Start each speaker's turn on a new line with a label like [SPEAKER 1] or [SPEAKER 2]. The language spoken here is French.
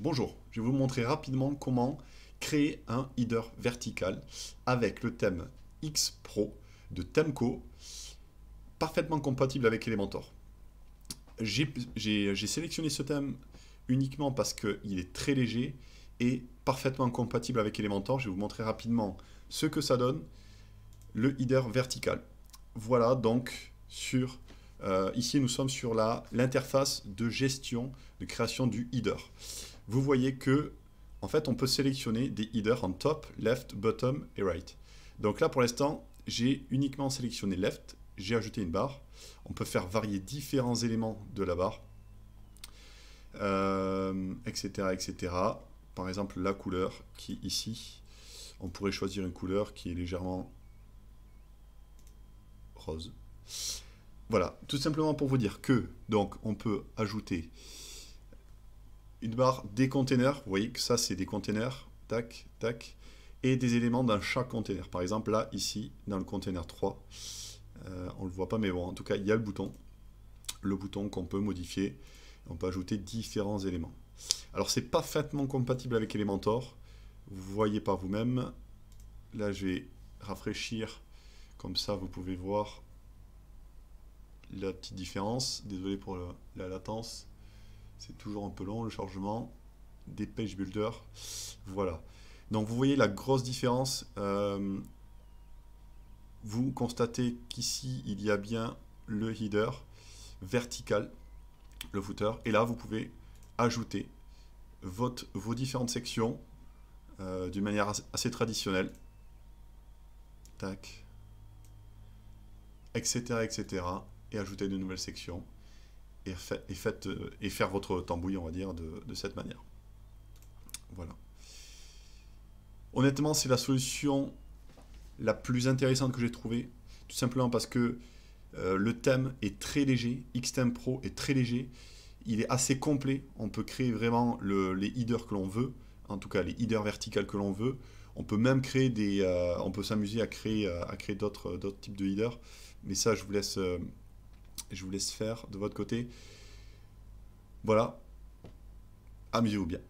[SPEAKER 1] Bonjour, je vais vous montrer rapidement comment créer un header vertical avec le thème X-Pro de Temco, parfaitement compatible avec Elementor. J'ai sélectionné ce thème uniquement parce qu'il est très léger et parfaitement compatible avec Elementor. Je vais vous montrer rapidement ce que ça donne, le header vertical. Voilà donc sur euh, ici, nous sommes sur l'interface de gestion de création du header. Vous voyez que, en fait, on peut sélectionner des headers en top, left, bottom et right. Donc là, pour l'instant, j'ai uniquement sélectionné left, j'ai ajouté une barre. On peut faire varier différents éléments de la barre, euh, etc., etc. Par exemple, la couleur qui est ici. On pourrait choisir une couleur qui est légèrement rose. Voilà, tout simplement pour vous dire que, donc, on peut ajouter une barre des containers. Vous voyez que ça, c'est des containers. Tac, tac. Et des éléments dans chaque container. Par exemple, là, ici, dans le container 3, euh, on ne le voit pas, mais bon, en tout cas, il y a le bouton. Le bouton qu'on peut modifier. On peut ajouter différents éléments. Alors, c'est parfaitement compatible avec Elementor. Vous voyez par vous-même. Là, je vais rafraîchir. Comme ça, vous pouvez voir la petite différence, désolé pour la, latence, c'est toujours un peu long le chargement des page builder Voilà. Donc vous voyez la grosse différence. Euh, vous constatez qu'ici il y a bien le header vertical, le footer, et là vous pouvez ajouter votre, vos différentes sections euh, d'une manière assez traditionnelle. Tac. Etc. Etc et ajouter de nouvelles sections et, et, euh, et faire votre tambouille, on va dire, de, cette manière. Voilà. Honnêtement, c'est la solution la plus intéressante que j'ai trouvée, tout simplement parce que euh, le thème est très léger, xtem Pro est très léger, il est assez complet, on peut créer vraiment le, les headers que l'on veut, en tout cas les headers verticales que l'on veut, on peut même créer des, euh, on peut s'amuser à créer, à créer d'autres types de headers, mais ça je vous laisse, je vous laisse faire de votre côté. Voilà. Amusez-vous bien.